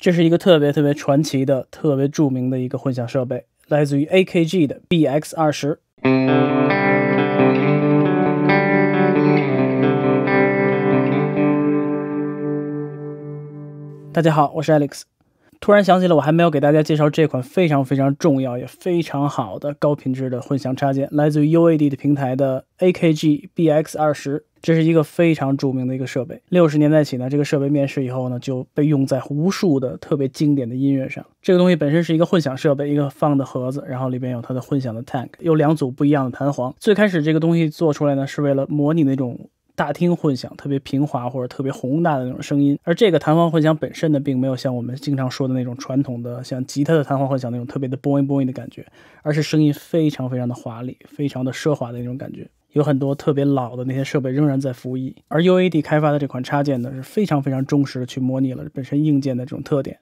这是一个特别特别传奇的、特别著名的一个混响设备，来自于 A K G 的 B X 二十。大家好，我是 Alex，突然想起了我还没有给大家介绍这款非常非常重要、也非常好的高品质的混响插件，来自于 U A D 的平台的 A K G B X 二十。这是一个非常著名的一个设备。六十年代起呢，这个设备面世以后呢，就被用在无数的特别经典的音乐上。这个东西本身是一个混响设备，一个放的盒子，然后里边有它的混响的 tank，有两组不一样的弹簧。最开始这个东西做出来呢，是为了模拟那种大厅混响，特别平滑或者特别宏大的那种声音。而这个弹簧混响本身呢，并没有像我们经常说的那种传统的像吉他的弹簧混响那种特别的 boing boing 的感觉，而是声音非常非常的华丽，非常的奢华的那种感觉。有很多特别老的那些设备仍然在服役，而 U A D 开发的这款插件呢，是非常非常忠实的去模拟了本身硬件的这种特点。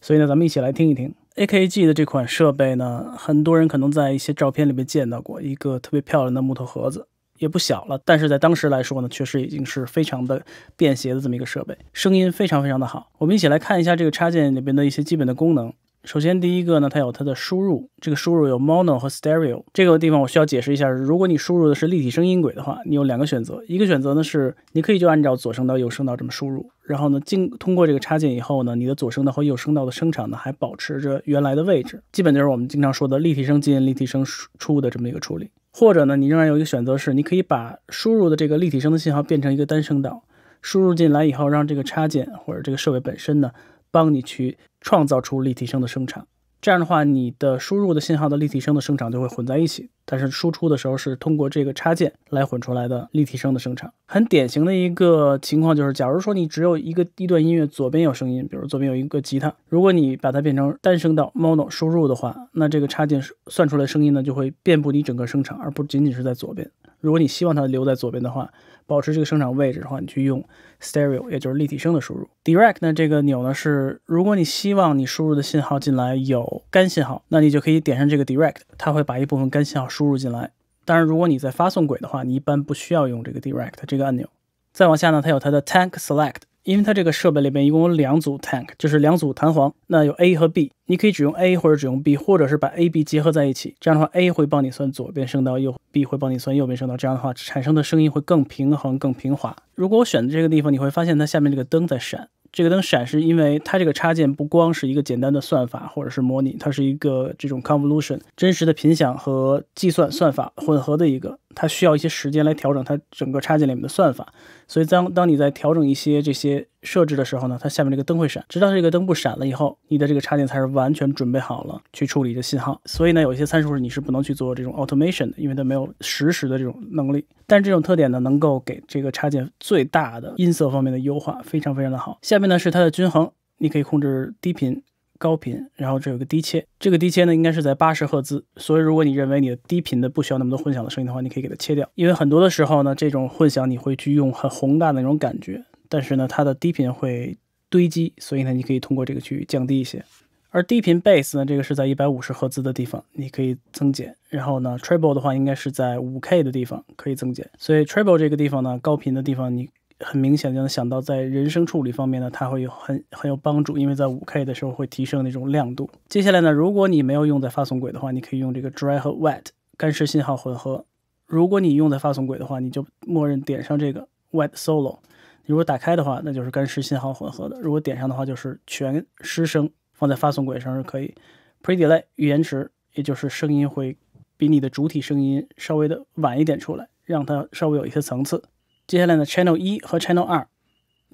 所以呢，咱们一起来听一听 A K G 的这款设备呢，很多人可能在一些照片里面见到过一个特别漂亮的木头盒子，也不小了，但是在当时来说呢，确实已经是非常的便携的这么一个设备，声音非常非常的好。我们一起来看一下这个插件里边的一些基本的功能。首先，第一个呢，它有它的输入，这个输入有 mono 和 stereo。这个地方我需要解释一下，如果你输入的是立体声音轨的话，你有两个选择，一个选择呢是你可以就按照左声道、右声道这么输入，然后呢进通过这个插件以后呢，你的左声道和右声道的声场呢还保持着原来的位置，基本就是我们经常说的立体声进、立体声出的这么一个处理。或者呢，你仍然有一个选择是，你可以把输入的这个立体声的信号变成一个单声道，输入进来以后，让这个插件或者这个设备本身呢。帮你去创造出立体声的声场，这样的话，你的输入的信号的立体声的声场就会混在一起，但是输出的时候是通过这个插件来混出来的立体声的声场。很典型的一个情况就是，假如说你只有一个一段音乐，左边有声音，比如左边有一个吉他，如果你把它变成单声道 mono 输入的话，那这个插件算出来声音呢就会遍布你整个声场，而不仅仅是在左边。如果你希望它留在左边的话，保持这个声场位置的话，你去用 Stereo，也就是立体声的输入。Direct 呢，这个钮呢是，如果你希望你输入的信号进来有干信号，那你就可以点上这个 Direct，它会把一部分干信号输入进来。当然，如果你在发送轨的话，你一般不需要用这个 Direct 这个按钮。再往下呢，它有它的 Tank Select。因为它这个设备里面一共有两组 tank，就是两组弹簧，那有 A 和 B，你可以只用 A，或者只用 B，或者是把 A、B 结合在一起。这样的话，A 会帮你算左边声道，右 B 会帮你算右边声道。这样的话，产生的声音会更平衡、更平滑。如果我选的这个地方，你会发现它下面这个灯在闪。这个灯闪是因为它这个插件不光是一个简单的算法或者是模拟，它是一个这种 convolution 真实的频响和计算算法混合的一个，它需要一些时间来调整它整个插件里面的算法，所以当当你在调整一些这些。设置的时候呢，它下面这个灯会闪，直到这个灯不闪了以后，你的这个插件才是完全准备好了去处理的信号。所以呢，有一些参数是你是不能去做这种 automation 的，因为它没有实时的这种能力。但这种特点呢，能够给这个插件最大的音色方面的优化，非常非常的好。下面呢是它的均衡，你可以控制低频、高频，然后这有个低切，这个低切呢应该是在八十赫兹。所以如果你认为你的低频的不需要那么多混响的声音的话，你可以给它切掉，因为很多的时候呢，这种混响你会去用很宏大的那种感觉。但是呢，它的低频会堆积，所以呢，你可以通过这个去降低一些。而低频 bass 呢，这个是在一百五十赫兹的地方，你可以增减。然后呢，treble 的话，应该是在五 K 的地方可以增减。所以 treble 这个地方呢，高频的地方，你很明显就能想到，在人声处理方面呢，它会有很很有帮助，因为在五 K 的时候会提升那种亮度。接下来呢，如果你没有用在发送轨的话，你可以用这个 dry 和 wet 干湿信号混合。如果你用在发送轨的话，你就默认点上这个 wet solo。如果打开的话，那就是干湿信号混合的；如果点上的话，就是全湿声放在发送轨上是可以。Pre delay 预延迟，也就是声音会比你的主体声音稍微的晚一点出来，让它稍微有一些层次。接下来呢，Channel 一和 Channel 二，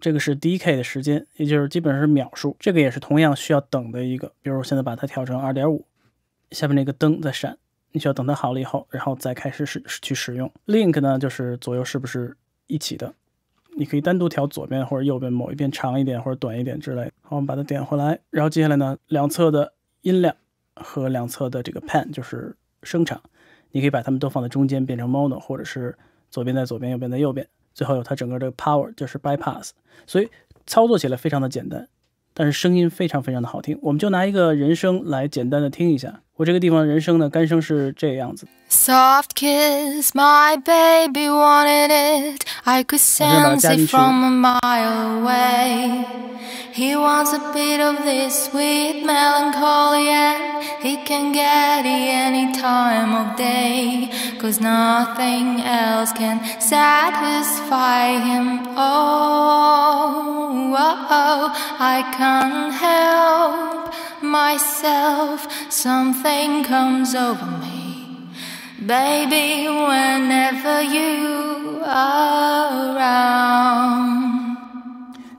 这个是 D K 的时间，也就是基本上是秒数。这个也是同样需要等的一个。比如我现在把它调成二点五，下面那个灯在闪，你需要等它好了以后，然后再开始使去使用。Link 呢，就是左右是不是一起的。你可以单独调左边或者右边某一边长一点或者短一点之类。好，我们把它点回来，然后接下来呢，两侧的音量和两侧的这个 pan 就是声场，你可以把它们都放在中间变成 mono，或者是左边在左边，右边在右边。最后有它整个这个 power 就是 bypass，所以操作起来非常的简单，但是声音非常非常的好听。我们就拿一个人声来简单的听一下。Soft kiss, my baby wanted it. I could sense it from a mile away. He wants a bit of this sweet melancholy, and he can get it any time of day. Cause nothing else can satisfy him. Oh, oh, oh I can't help. myself something comes over me baby whenever you are around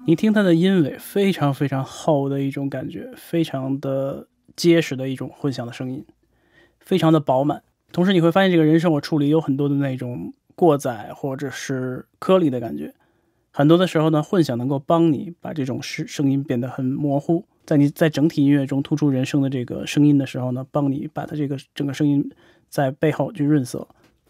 你听它的音尾非常非常厚的一种感觉非常的结实的一种混响的声音非常的饱满同时你会发现这个人声我处理有很多的那种过载或者是颗粒的感觉很多的时候呢混响能够帮你把这种声声音变得很模糊在你在整体音乐中突出人声的这个声音的时候呢，帮你把它这个整个声音在背后去润色。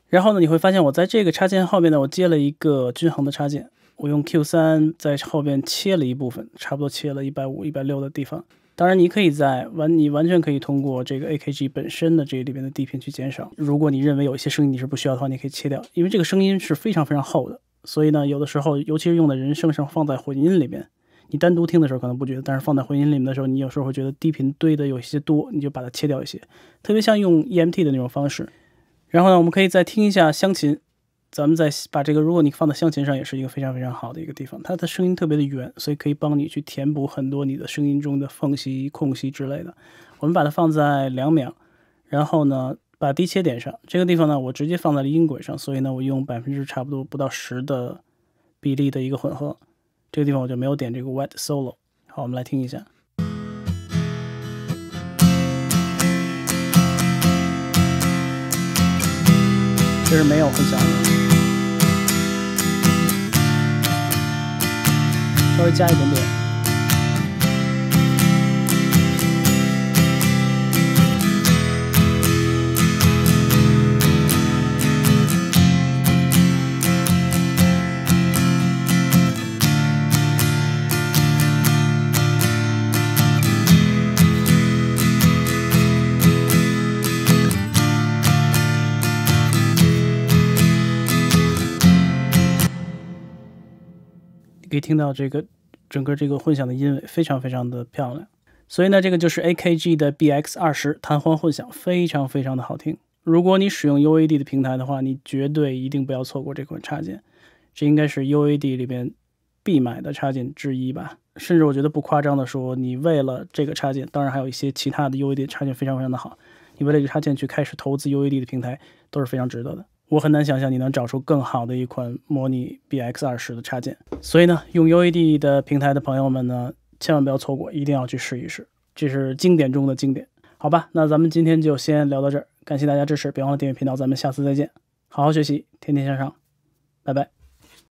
然后呢，你会发现我在这个插件后面呢，我接了一个均衡的插件，我用 Q 三在后边切了一部分，差不多切了一百五、一百六的地方。当然，你可以在完你完全可以通过这个 AKG 本身的这里边的地频去减少。如果你认为有一些声音你是不需要的话，你可以切掉，因为这个声音是非常非常厚的，所以呢，有的时候尤其是用在人声上，放在混音里面。你单独听的时候可能不觉得，但是放在混音里面的时候，你有时候会觉得低频堆的有些多，你就把它切掉一些。特别像用 EMT 的那种方式。然后呢，我们可以再听一下箱琴。咱们再把这个，如果你放在箱琴上，也是一个非常非常好的一个地方。它的声音特别的圆，所以可以帮你去填补很多你的声音中的缝隙、空隙之类的。我们把它放在两秒，然后呢，把低切点上。这个地方呢，我直接放在了音轨上，所以呢，我用百分之差不多不到十的比例的一个混合。这个地方我就没有点这个 white solo，好，我们来听一下，这是没有很小的，稍微加一点点。可以听到这个整个这个混响的音尾非常非常的漂亮，所以呢，这个就是 A K G 的 B X 二十弹簧混响，非常非常的好听。如果你使用 U A D 的平台的话，你绝对一定不要错过这款插件，这应该是 U A D 里边必买的插件之一吧。甚至我觉得不夸张的说，你为了这个插件，当然还有一些其他的 U A D 插件非常非常的好，你为了这个插件去开始投资 U A D 的平台都是非常值得的。我很难想象你能找出更好的一款模拟 BX 二十的插件，所以呢，用 UAD 的平台的朋友们呢，千万不要错过，一定要去试一试，这是经典中的经典。好吧，那咱们今天就先聊到这儿，感谢大家支持，别忘了订阅频道，咱们下次再见，好好学习，天天向上，拜拜。